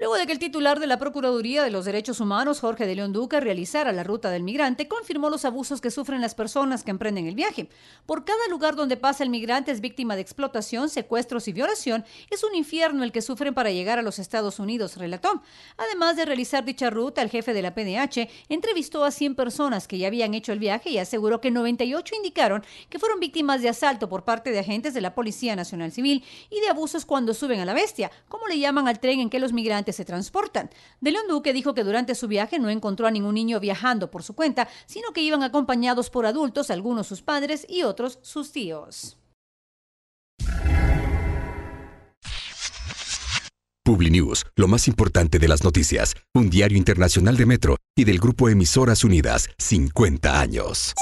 Luego de que el titular de la Procuraduría de los Derechos Humanos, Jorge de León Duque, realizara la ruta del migrante, confirmó los abusos que sufren las personas que emprenden el viaje. Por cada lugar donde pasa el migrante es víctima de explotación, secuestros y violación. Es un infierno el que sufren para llegar a los Estados Unidos, relató. Además de realizar dicha ruta, el jefe de la PDH entrevistó a 100 personas que ya habían hecho el viaje y aseguró que 98 indicaron que fueron víctimas de asalto por parte de agentes de la Policía Nacional Civil y de abusos cuando suben a la bestia, como le llaman al tren en que los migrantes se transportan. De Duque dijo que durante su viaje no encontró a ningún niño viajando por su cuenta, sino que iban acompañados por adultos, algunos sus padres y otros sus tíos. PubliNews, lo más importante de las noticias, un diario internacional de Metro y del grupo Emisoras Unidas, 50 años.